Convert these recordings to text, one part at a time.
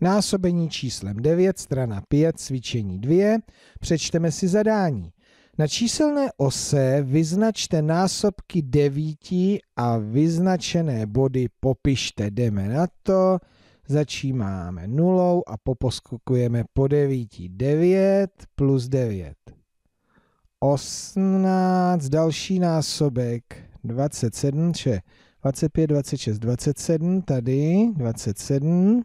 násobení číslem 9, strana 5, cvičení 2, přečteme si zadání. Na číselné ose vyznačte násobky 9 a vyznačené body popište. Jdeme na to. Začínáme nulou a poposkokujeme po 9. 9 plus 9. 18, další násobek 27, 25, 26, 27, tady 27.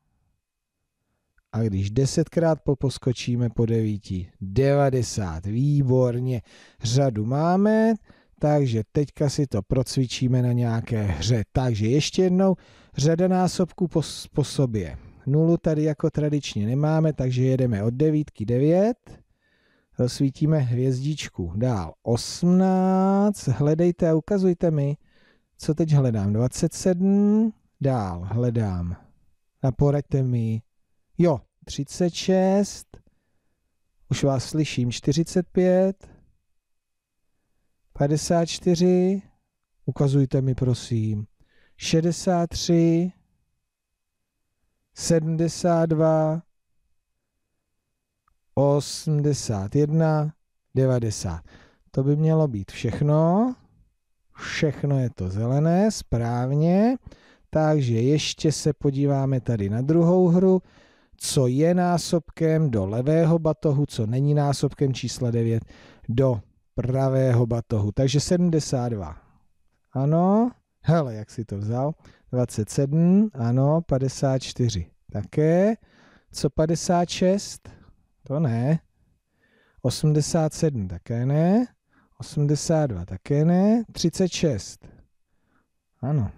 A když desetkrát poposkočíme po devíti, 90, výborně, řadu máme, takže teďka si to procvičíme na nějaké hře. Takže ještě jednou, řada násobků po, po sobě. Nulu tady jako tradičně nemáme, takže jedeme od devítky 9, rozsvítíme hvězdičku, dál 18, hledejte a ukazujte mi, co teď hledám, 27, dál hledám, a poraďte mi, Jo, 36. Už vás slyším. 45. 54. Ukazujte mi, prosím. 63. 72. 81. 90. To by mělo být všechno. Všechno je to zelené, správně. Takže ještě se podíváme tady na druhou hru co je násobkem do levého batohu, co není násobkem čísla 9 do pravého batohu. Takže 72. Ano, hele, jak si to vzal? 27, ano, 54. Také. Co 56? To ne. 87 také ne. 82 také ne. 36. Ano.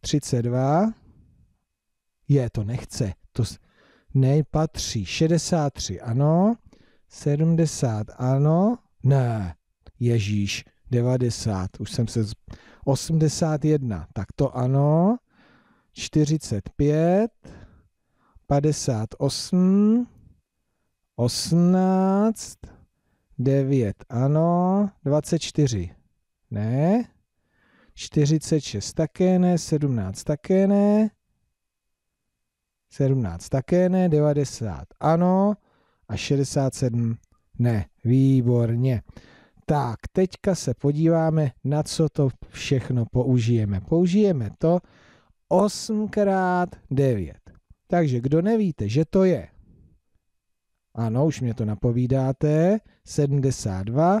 32. Je, to nechce. To, nepatří. 63 ano, 70 ano, ne, ježíš, 90, už jsem se... Z... 81, tak to ano, 45, 58, 18, 9, ano, 24, ne, 46 také ne, 17 také ne, 17 také ne, 90 ano a 67 ne. Výborně. Tak, teďka se podíváme, na co to všechno použijeme. Použijeme to 8x9. Takže kdo nevíte, že to je? Ano, už mě to napovídáte. 72,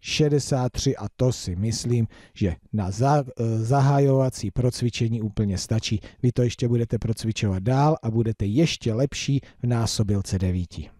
63 a to si myslím, že na eh, zahajovací procvičení úplně stačí. Vy to ještě budete procvičovat dál a budete ještě lepší v násobilce 9.